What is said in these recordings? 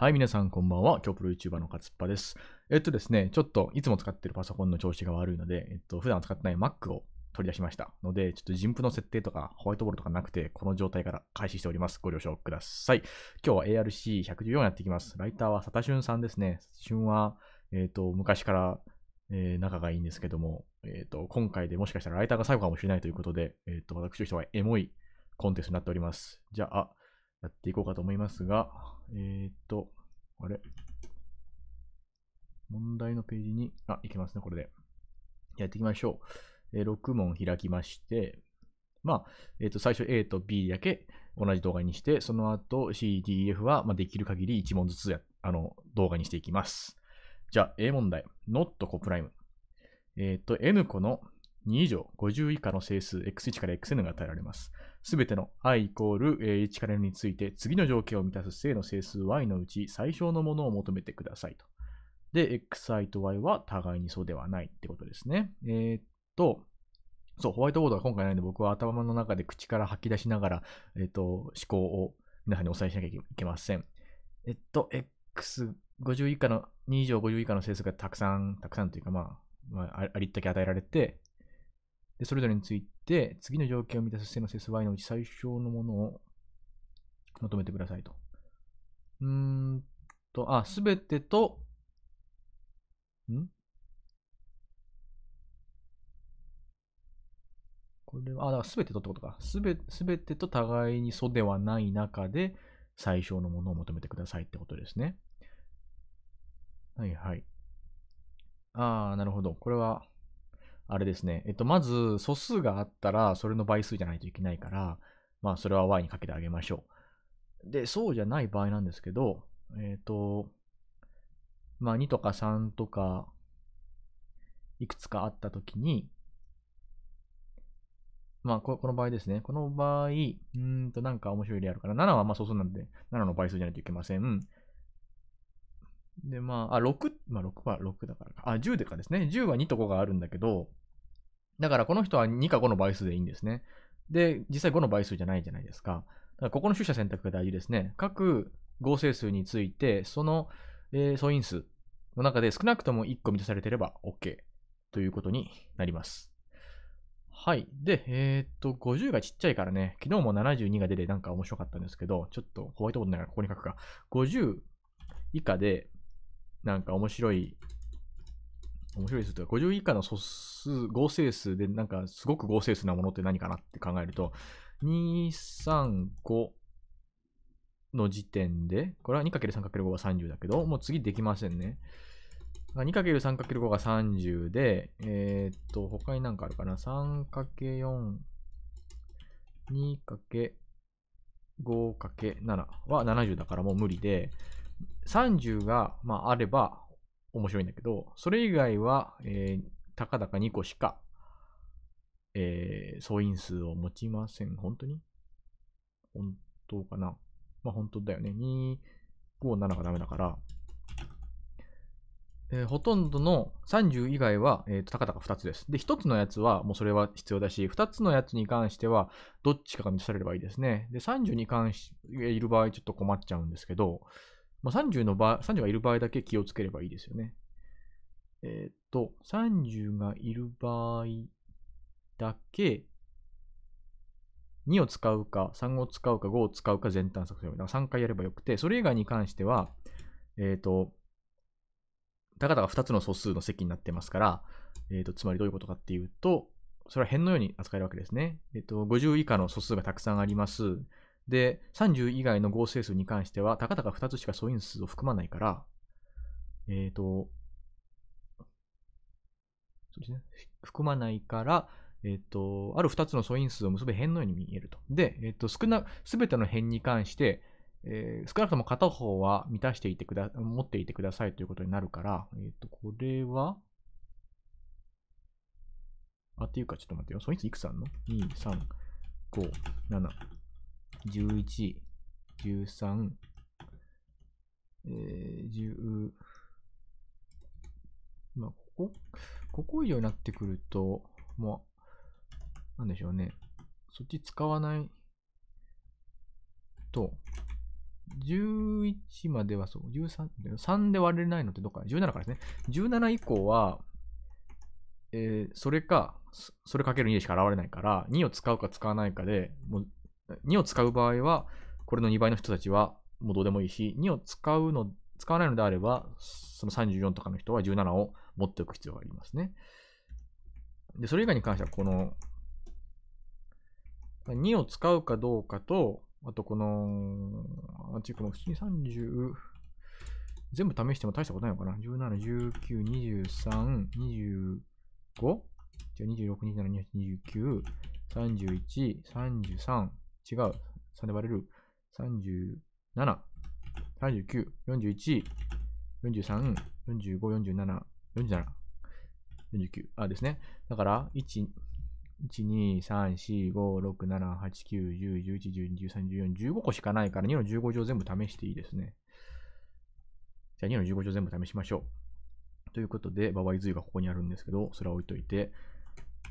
はい、皆さんこんばんは。今日プロ YouTuber のカつっぱです。えっとですね、ちょっといつも使ってるパソコンの調子が悪いので、えっと、普段使ってない Mac を取り出しましたので、ちょっと人 i の設定とかホワイトボードとかなくて、この状態から開始しております。ご了承ください。今日は ARC114 やっていきます。ライターはサタシュンさんですね。サタシュンは、えっと、昔から、えー、仲がいいんですけども、えっと、今回でもしかしたらライターが最後かもしれないということで、えっと、私としてはエモいコンテストになっております。じゃあ、やっていこうかと思いますが、えっ、と、あれ問題のページに、あ、いけますね、これで。やっていきましょう。えー、6問開きまして、まあ、えっ、と、最初 A と B だけ同じ動画にして、その後 C、D、F は、まあ、できる限り1問ずつや、あの、動画にしていきます。じゃあ、A 問題。not コプライム。えっ、と、N 個の2以上、50以下の整数 x1 から xn が与えられます。すべての i イコール1から n について、次の条件を満たす正の整数 y のうち最小のものを求めてくださいと。で、xi と y は互いにそうではないってことですね。えー、っと、そう、ホワイトボードは今回ないので、僕は頭の中で口から吐き出しながら、えー、っと、思考を皆さんにお伝えしなきゃいけません。えっと、x、50以下の、2以上50以下の整数がたくさん、たくさんというか、まあ、まあ、ありったけ与えられて、で、それぞれについて、次の条件を満たす性ノセス Y のうち最小のものを求めてくださいと。うーんと、あ、すべてと、んこれは、あ、だからすべてとってことか。すべ、すべてと互いに素ではない中で、最小のものを求めてくださいってことですね。はいはい。ああ、なるほど。これは、あれですね、えっと、まず素数があったら、それの倍数じゃないといけないから、まあ、それは y にかけてあげましょう。で、そうじゃない場合なんですけど、えっ、と、まあ、2とか3とか、いくつかあったときに、まあこ、この場合ですね。この場合、うんと、なんか面白い例あるから、7はまあ素数なんで、7の倍数じゃないといけません。で、まあ、あ、6、まあ6は6だからか。あ、10でかですね。10は2と5があるんだけど、だからこの人は2か5の倍数でいいんですね。で、実際5の倍数じゃないじゃないですか。だからここの取捨選択が大事ですね。各合成数について、その、えー、素因数の中で少なくとも1個満たされてれば OK ということになります。はい。で、えー、っと、50がちっちゃいからね、昨日も72が出てなんか面白かったんですけど、ちょっとホワイトボードないからここに書くか。50以下でなんか面白い面白いですというか、50以下の素数、合成数で、なんか、すごく合成数なものって何かなって考えると、2、3、5の時点で、これは 2×3×5 は30だけど、もう次できませんね。2×3×5 が30で、えー、っと、他になんかあるかな。3×4、2×5×7 は70だからもう無理で、30が、まあ、あれば、面白いんだけど、それ以外は、えー、たかだか2個しか、えー、総員数を持ちません。本当に本当かなまあ本当だよね。2、5、7がダメだから、えー、ほとんどの30以外は、えー、と、たかだか2つです。で、1つのやつは、もうそれは必要だし、2つのやつに関しては、どっちかが満たされればいいですね。で、30に関している場合、ちょっと困っちゃうんですけど、まあ、30, の場30がいる場合だけ気をつければいいですよね。えっ、と、30がいる場合だけ、2を使うか、3を使うか、5を使うか、全探索すればいい。3回やればよくて、それ以外に関しては、えっ、と、たかたか2つの素数の積になってますから、えっ、と、つまりどういうことかっていうと、それは辺のように扱えるわけですね。えっ、と、50以下の素数がたくさんあります。で、30以外の合成数に関しては、たかたか2つしか素因数を含まないから、えっ、ー、と、そうですね。含まないから、えっ、ー、と、ある2つの素因数を結べ辺のように見えると。で、えっ、ー、と、少な、すべての辺に関して、え少なくとも片方は満たしていてくだ、持っていてくださいということになるから、えっ、と、これは、あ、っていうか、ちょっと待ってよ。素因数いくつあるの ?2、3、5、7、11、13、え10、まあ、ここ、ここ以上になってくると、もう、なんでしょうね。そっち使わないと、11まではそう、13、3で割れないのってどっか、17からですね。17以降は、えー、それか、それかける2でしか現れないから、2を使うか使わないかで、もう2を使う場合は、これの2倍の人たちはもうどうでもいいし、2を使うの、使わないのであれば、その34とかの人は17を持っておく必要がありますね。で、それ以外に関しては、この、2を使うかどうかと、あとこの、あっちこの普通に30、全部試しても大したことないのかな ?17、19、23、25? じゃあ26、27、28、29、31、33、違う。3で割れる。37、39、41、43、45、47、47、49。あ、ですね。だから、1、1,2,3,4,5,6,7,8,9,10,11,12,13,14,15個しかないから2の15乗全部試していいですね。じゃあ2の15乗全部試しましょう。ということで、場合図がここにあるんですけど、それは置いといて、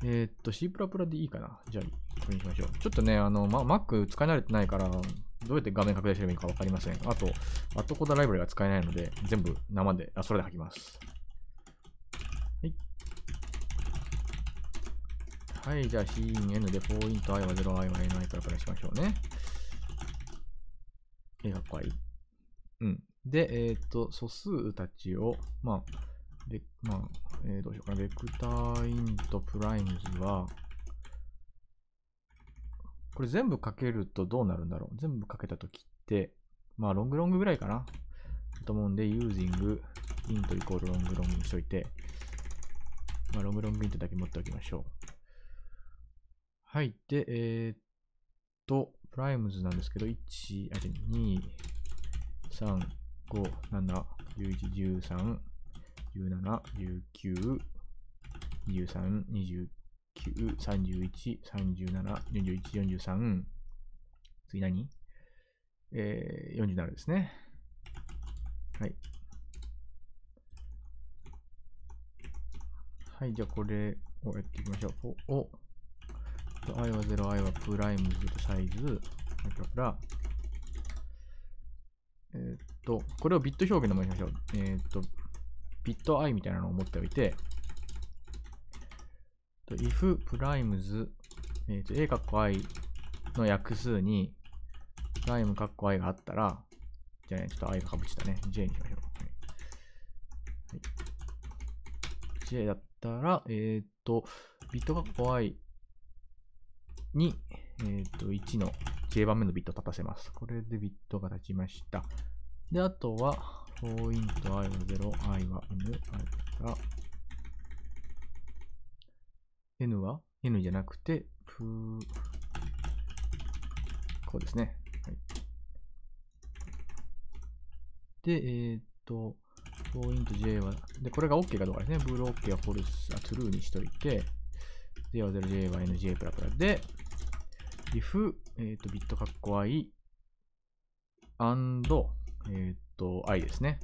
えー、っと、C++ でいいかな。じゃあ、これにしましょう。ちょっとね、あの、ま、Mac 使い慣れてないから、どうやって画面拡大すればいいかわかりません。あと、アットコーダライブラリが使えないので、全部生で、あ、それで履きます。はい。はい、じゃあ C n N で 4int i は 0i は ni からからしましょうね。え、かっこいい。うん。で、えー、っと、素数たちを、まあ、で、まあ、えー、どうしようかな。ベクターインとプライムズは、これ全部かけるとどうなるんだろう。全部かけたときって、まあ、ロングロングぐらいかな。と思うんで、using int イコールロングロングにしといて、まあ、ロングロングイントだけ持っておきましょう。はい。で、えー、っと、プライムズなんですけど、1、あ、2、3、5、7、11、13、1 9 23、29、31、37、41、43、次何えー、47ですね。はい。はい、じゃあこれをやっていきましょう。お、お i は0、i はプライムズとサイズ、えー、っと、これをビット表現のままにしましょう。えー、っと、ビット i みたいなのを持っておいて、if primes、えー、a かっこ i の約数に、プライムかっこ i があったら、じゃあね、ちょっと i がかぶしたね。j にしましょう。はい、j だったら、えっ、ー、と、ビットかっこ i に、えっ、ー、と、1の j 番目のビットを立たせます。これでビットが立ちました。で、あとは、ポイント i は0、i は n、i が n は n じゃなくて、ふこうですね。はい。で、えっ、ー、と、ポイント j は、で、これが OK かどうかですね。ブルー OK はフォルス、あ、true にしといて、j は 0j は nj プラプラで、if、えっ、ー、と、ビットカッコ i、and、えー、っと、i ですね。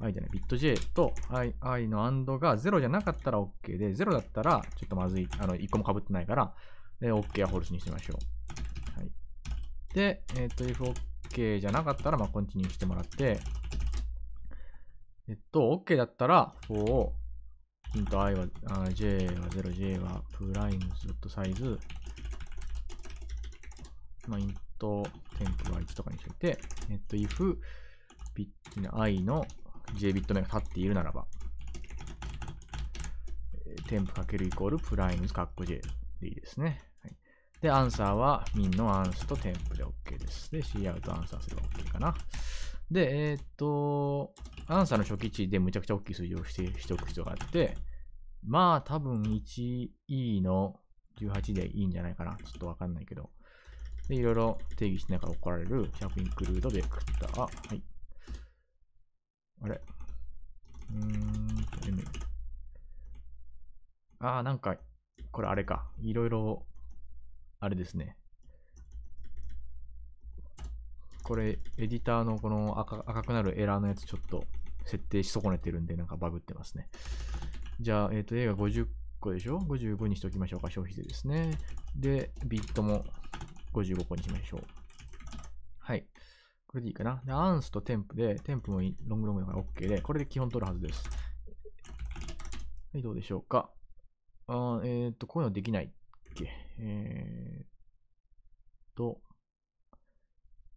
i じゃない、ビット j と i, i の and が0じゃなかったら OK で、0だったらちょっとまずい、あの、1個も被ってないから、で、OK はホルスにしてみましょう。はい。で、えー、っと、if OK じゃなかったら、まあ、コンティニューしてもらって、えっと、OK だったら、for i は、j は 0, j はプライムズとサイズ、まあ、インと、テンプは1とかにしていて、えっと、if、ビットの i の j ビット目が立っているならば、添付かけるイコールプライムズカッコ J でいいですね。はい、で、アンサーは min のアンスと添付で OK です。で、cout アンサーすれば OK かな。で、えー、っと、アンサーの初期値でむちゃくちゃ大きい数字をしてしておく必要があって、まあ多分 1e の18でいいんじゃないかな。ちょっとわかんないけど。で、いろいろ定義しながら怒られる、シャーインクルードベクター。はい。あれうーん M。ああ、なんか、これあれか。いろいろ、あれですね。これ、エディターのこの赤赤くなるエラーのやつちょっと設定し損ねてるんで、なんかバグってますね。じゃあ、えっ、ー、と、A が50個でしょ ?55 にしておきましょうか、消費税ですね。で、ビットも55個にしましょう。はい。これでいいかな。で、アンスとテンプで、テンプもロングロングだから OK で、これで基本取るはずです。はい、どうでしょうか。あえっ、ー、と、こういうのできないっけ。えっ、ー、と、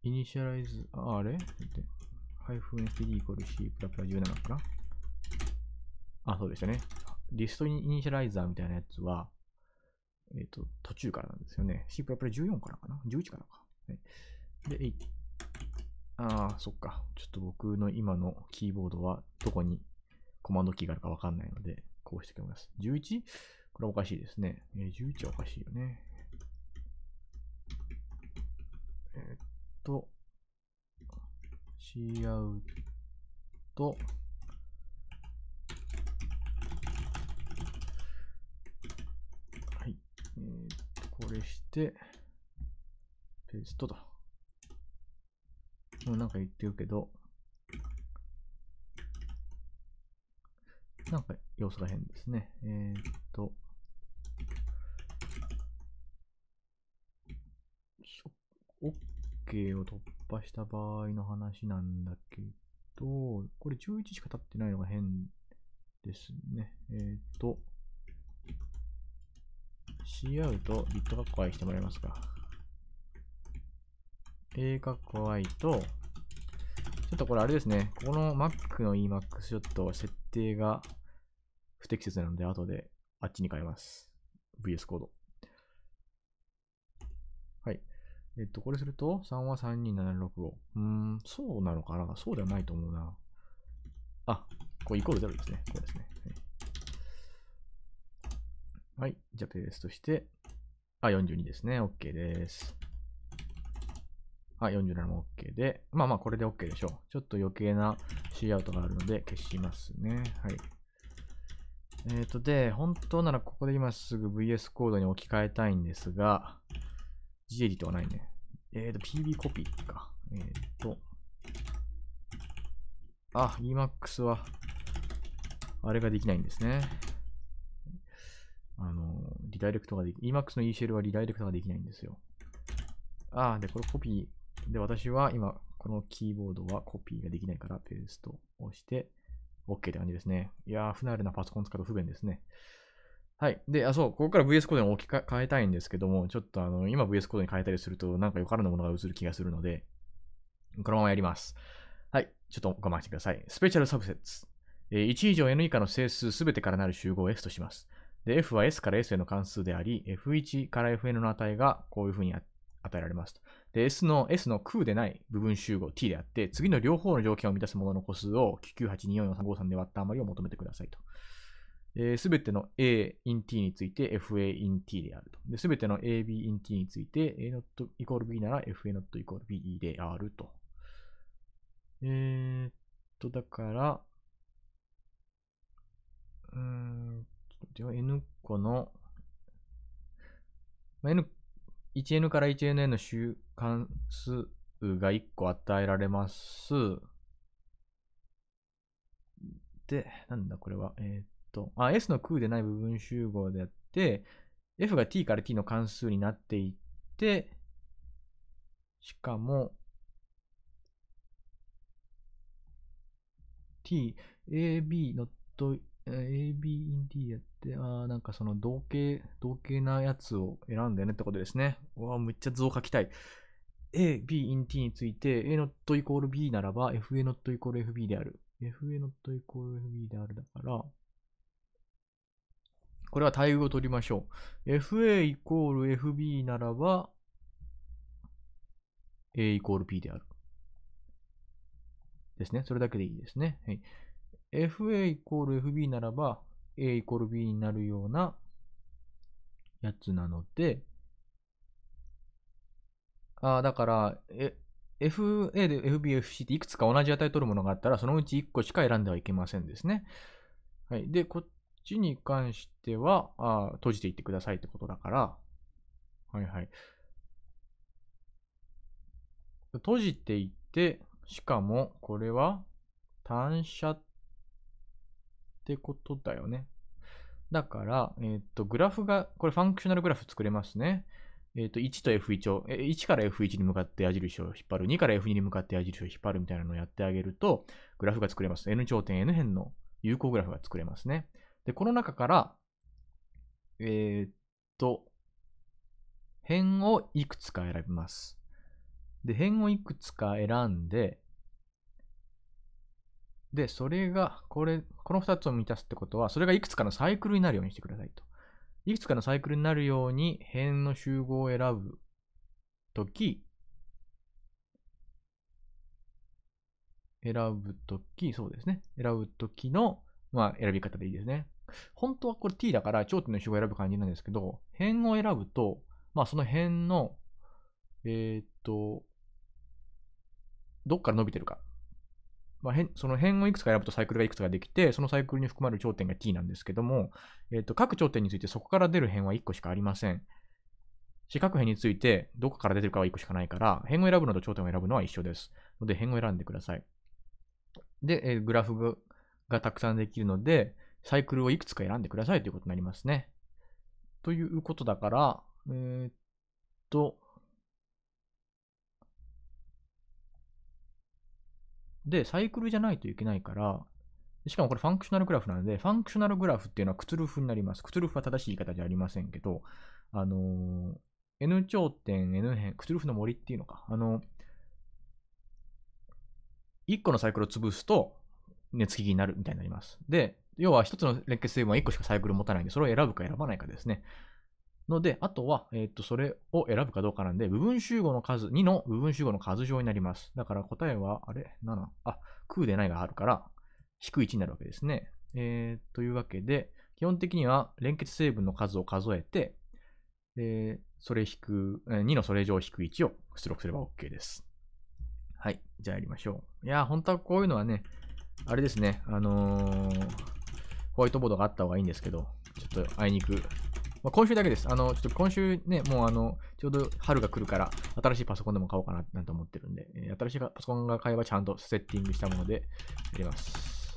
イニシャライズ、ああれハイフン s d イコール c プラプラ17かなあ、そうでしたね。リストイニシャライザーみたいなやつは、えっ、ー、と、途中からなんですよね。C プラプラ14からかな ?11 からか。はい、で、えい。ああ、そっか。ちょっと僕の今のキーボードはどこにコマンドキーがあるかわかんないので、こうしておきます。11? これおかしいですね。えー、11はおかしいよね。えー、っと、cout れして、ペーストだ。もうなんか言ってるけど、なんか様子が変ですね。えー、っと、OK を突破した場合の話なんだけど、これ11しか経ってないのが変ですね。えっ、と、CR とビットカッコ i してもらえますか。A カッコ i と、ちょっとこれあれですね。ここの Mac の Emax ちょっと設定が不適切なので、後であっちに変えます。VS コード。はい。えっと、これすると、3は32765。うーん、そうなのかなそうではないと思うな。あ、これイコール0ですね。これですね。はい。じゃあ、ペーストして、あ、42ですね。OK です。はい、47も OK で、まあまあ、これで OK でしょう。ちょっと余計なシーアウトがあるので消しますね。はい。えっ、ー、と、で、本当ならここで今すぐ VS コードに置き換えたいんですが、ジエリとはないね。えっ、ー、と、PB コピーか。えっ、ー、と、あ、e m a x は、あれができないんですね。あの、リダイレクトができ、EMAX の E シェルはリダイレクトができないんですよ。ああ、で、これコピー。で、私は今、このキーボードはコピーができないから、ペーストをして、OK って感じですね。いやー、不慣れなパソコン使うと不便ですね。はい。で、あ、そう、ここから VS コードに置き換えたいんですけども、ちょっとあの、今 VS コードに変えたりすると、なんかよからぬものが映る気がするので、このままやります。はい。ちょっと我慢してください。スペシャルサブセッツ。1以上 N 以下の整数すべてからなる集合を S とします。で、f は s から s への関数であり、f1 から fn の値がこういうふうに与えられますと。で、s の、s の空でない部分集合 t であって、次の両方の条件を満たすものの個数を998244353で割った余りを求めてくださいと。すべての A in T について FA in T であると。すべての AB in T について A not equal B なら FA not equal B であると。えー、っと、だから、うんでは N 個の、まあ、N、1N から 1NN の習関数が1個与えられます。で、なんだこれは。えー、っと、あ、S の空でない部分集合でやって、F が T から T の関数になっていって、しかも、T、AB not AB インディやって、あなんかその同型、同型なやつを選んだよねってことですね。うわ、むっちゃ図を書きたい。A、B、イン T について、A ノットイコール B ならば、FA ノットイコール FB である。FA ノットイコール FB であるだから、これは対応を取りましょう。FA イコール FB ならば、A イコール B である。ですね。それだけでいいですね。はい。FA イコール FB ならば A イコール B になるようなやつなので、あだから、え、FA で FBFC っていくつか同じ値取るものがあったら、そのうち1個しか選んではいけませんですね。はい。で、こっちに関しては、あ閉じていってくださいってことだから、はいはい。閉じていって、しかも、これは、単車ってことだよね。だから、えっ、と、グラフが、これファンクショナルグラフ作れますね。えっ、と、1と F1 を、1から F1 に向かって矢印を引っ張る、2から F2 に向かって矢印を引っ張るみたいなのをやってあげると、グラフが作れます。N 頂点、N 辺の有効グラフが作れますね。で、この中から、えー、っと、辺をいくつか選びます。で、辺をいくつか選んで、で、それが、これ、この2つを満たすってことは、それがいくつかのサイクルになるようにしてくださいと。いくつかのサイクルになるように辺の集合を選ぶとき、選ぶとき、そうですね。選ぶときの、まあ、選び方でいいですね。本当はこれ t だから頂点の集合を選ぶ感じなんですけど、辺を選ぶと、まあその辺の、えー、っと、どっから伸びてるかまあ、その辺をいくつか選ぶとサイクルがいくつかできて、そのサイクルに含まれる頂点が t なんですけども、えー、と各頂点についてそこから出る辺は1個しかありません。四角辺についてどこから出てるかは1個しかないから、辺を選ぶのと頂点を選ぶのは一緒です。ので、辺を選んでください。で、えー、グラフがたくさんできるので、サイクルをいくつか選んでくださいということになりますね。ということだから、えー、っと、で、サイクルじゃないといけないから、しかもこれファンクショナルグラフなので、ファンクショナルグラフっていうのはクツルフになります。クツルフは正しい言い方じゃありませんけど、あのー、N 頂点、N 辺、クツルフの森っていうのか、あのー、1個のサイクルを潰すと、熱気になるみたいになります。で、要は1つの連結成分は1個しかサイクル持たないんで、それを選ぶか選ばないかですね。ので、あとは、えっ、ー、と、それを選ぶかどうかなんで、部分集合の数、2の部分集合の数上になります。だから答えは、あれ ?7? あ、空でないがあるから、低い1になるわけですね。えー、というわけで、基本的には連結成分の数を数えて、えー、それ引く、2のそれ以上引く1を出力すれば OK です。はい。じゃあやりましょう。いや、本当はこういうのはね、あれですね、あのー、ホワイトボードがあった方がいいんですけど、ちょっとあいにくまあ、今週だけです。あの、ちょっと今週ね、もうあの、ちょうど春が来るから、新しいパソコンでも買おうかななんて思ってるんで、えー、新しいパソコンが買えばちゃんとセッティングしたもので入ります。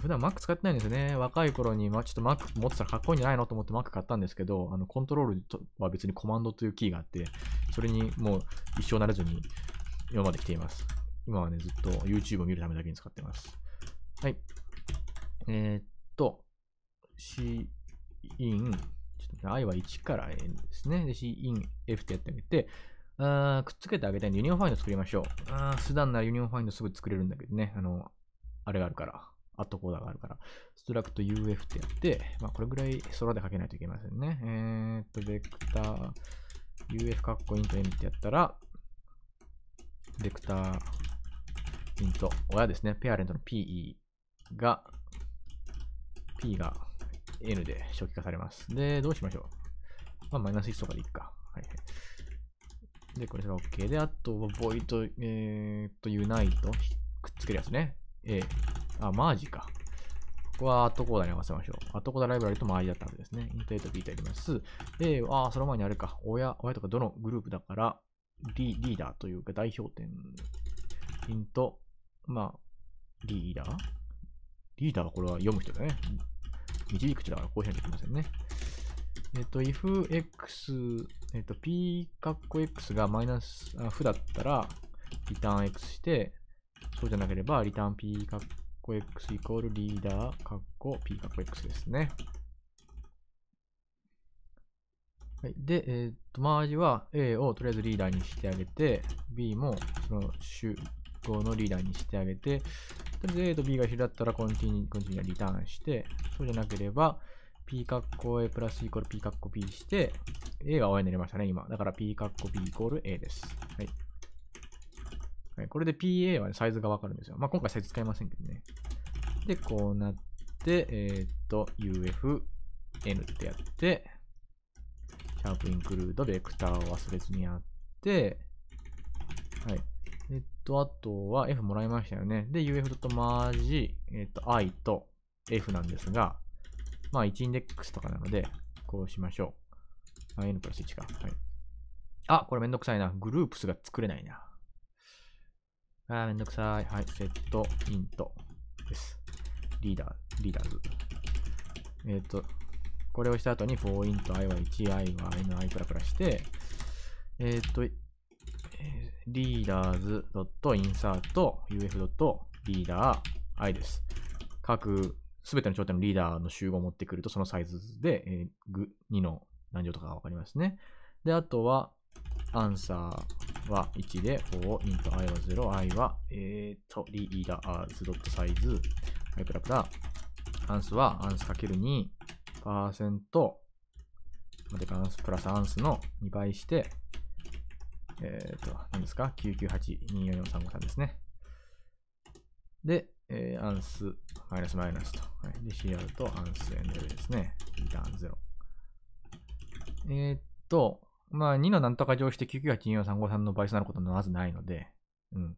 普段 Mac 使ってないんですよね。若い頃に、まちょっと Mac 持ってたらかっこいいんじゃないのと思って Mac 買ったんですけど、あのコントロールとは別にコマンドというキーがあって、それにもう一生ならずに今まで来ています。今はね、ずっと YouTube を見るためだけに使ってます。はい。えー、っと、C、in、ちょっとね、i は1から n ですね。で、c in f ってやってあげて、あくっつけてあげたいんで、ユニオンファインド作りましょう。あ普段ならユニオンファインドすぐ作れるんだけどね。あの、あれがあるから。アットコーダーがあるから。ストラクト UF ってやって、まあ、これぐらい空で書けないといけませんね。えー、っと、ベクター、UF カッコイント n ってやったら、ベクター、イント、親ですね。ペアレントの PE が、P が N で初期化されます。で、どうしましょう。まあ、マイナス1とかでいいか。はいはい。で、これが OK。で、あと、ボイト、えー、っと、ユナイト、くっつけるやつね。A。あ、マージか。ここはアットコーダに合わせましょう。アットコーダライブラリとマージだったわけですね。インターと B とやります。A、あ、その前にあれか。親、親とかどのグループだから、リリーダーというか代表点、イント、まあ、リーダーリーダーはこれは読む人だね。一く値だからこう変できませんね。えっ、と、if x、えっ、と、p カッコ x がマイナス、あ、負だったら、リターン x して、そうじゃなければ、リターン p カッコ x イコールリーダーカッコ p カッコ x ですね。はい、で、えっ、と、マージは A をとりあえずリーダーにしてあげて、B もその集合のリーダーにしてあげて、で、A と B が一緒だったらコンティニー、コンティニリターンして、そうじゃなければ、p カッコ a プラスイコール p カッコ b して、a が親になりましたね、今。だから p カッコ b イコール a です。はい。はい、これで pa は、ね、サイズがわかるんですよ。まあ、今回サイズ使いませんけどね。で、こうなって、えー、っと、ufn ってやって、シャープインクルード、ベクターを忘れずにやって、はい。えっと、あとは F もらいましたよね。で、uf.merge、えっと、i と f なんですが、まあ、1インデックスとかなので、こうしましょう。あ、n プラス1か。はい。あ、これめんどくさいな。グループスが作れないな。あ、めんどくさい。はい。セット、イントです。リーダー、リーダーズ。えっ、ー、と、これをした後に 4int i は 1i は n i プラプラして、えっ、ー、と、leaders.insert.uf.leader.i です。各、すべての頂点のリーダーの集合を持ってくると、そのサイズで、えー、2の何乗とかがわかりますね。で、あとは、アンサーは1で、o int i は0、i は、えっ、ー、と、leaders.size、i プラプラ、アンスはアンスかける2、パーセント、までアンスプラスアンスの2倍して、えっ、ー、と、何ですか ?998-24435 ですね。で、えー、アンス、マイナスマイナスと。はい、で、CR とアンスエンドルですね。リターン0。えー、っと、まあ、2のなんとか乗して998-24353の倍数になることはまずないので、うん。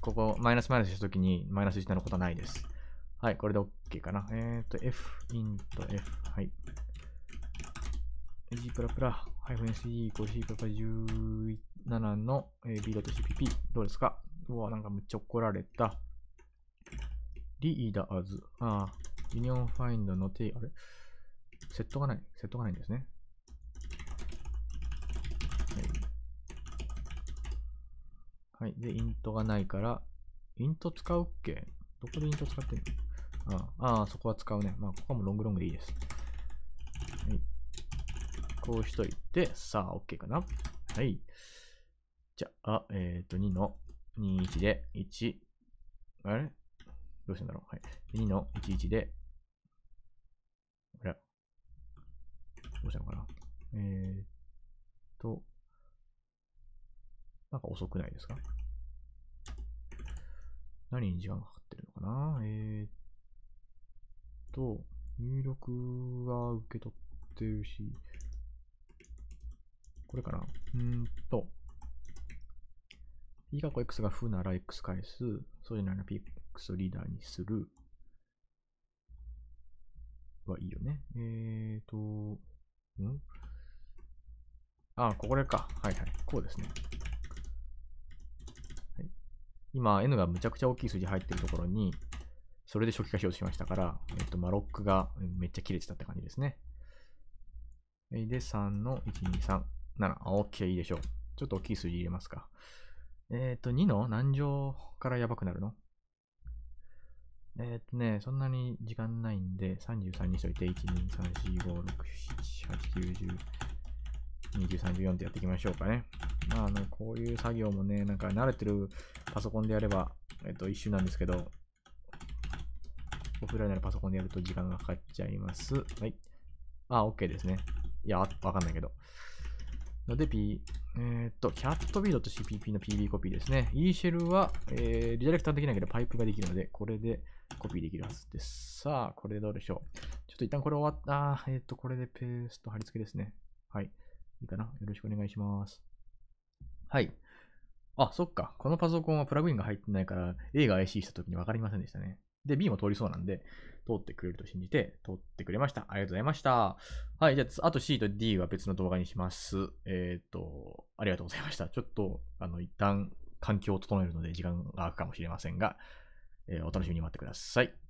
ここ、マイナスマイナスしたときに、マイナス1になることはないです。はい、これで OK かな。えっ、と、F、インと F。はい。G プラプラ。-SE50 から17の B だと CPP どうですかうわ、なんかめっちゃ怒られた。リーダーズ。ああ、ユニオンファインドの T、あれセットがない。セットがないんですね。はい。で、イントがないから、イント使うっけどこでイント使ってんのああ、ああそこは使うね。まあ、ここはもうロングロングでいいです。こうしといて、さあ、OK かな。はい。じゃあ、えっ、ー、と、2の21で1、あれどうしたんだろうはい。2の11で、あれどうしたのかなえー、っと、なんか遅くないですか何に時間がかかってるのかなえー、っと、入力は受け取ってるし、これかなうんと、p 過去 x が負なら x 返す、そうじゃないな px をリーダーにする。はいいよね。えーと、んあ、これか。はいはい。こうですね。はい、今、n がむちゃくちゃ大きい数字入ってるところに、それで初期化表示しましたから、えっと、マロックがめっちゃ切れてたって感じですね。で、3の123。7。OK、いいでしょう。ちょっと大きい数字入れますか。えっ、ー、と、2の何乗からやばくなるのえっ、ー、とね、そんなに時間ないんで、33にしといて、1、2、3、4、5、6、7、8、9、10、20、34ってやっていきましょうかね。まあ、あの、こういう作業もね、なんか慣れてるパソコンでやれば、えっ、ー、と、一瞬なんですけど、オフラインならパソコンでやると時間がかかっちゃいます。はい。あ、OK ですね。いや、わかんないけど。ので、P、えー、っと、キャットビードと CPP の PB コピーですね。E シェルは、えー、リダイレクターできないけど、パイプができるので、これでコピーできるはずです。さあ、これでどうでしょう。ちょっと一旦これ終わった。あえー、っと、これでペースト貼り付けですね。はい。いいかな。よろしくお願いします。はい。あ、そっか。このパソコンはプラグインが入ってないから、A が IC した時にわかりませんでしたね。で、B も通りそうなんで、通ってくれると信じて、通ってくれました。ありがとうございました。はい、じゃあ、あと C と D は別の動画にします。えっ、ー、と、ありがとうございました。ちょっと、あの、一旦環境を整えるので時間が空くかもしれませんが、えー、お楽しみに待ってください。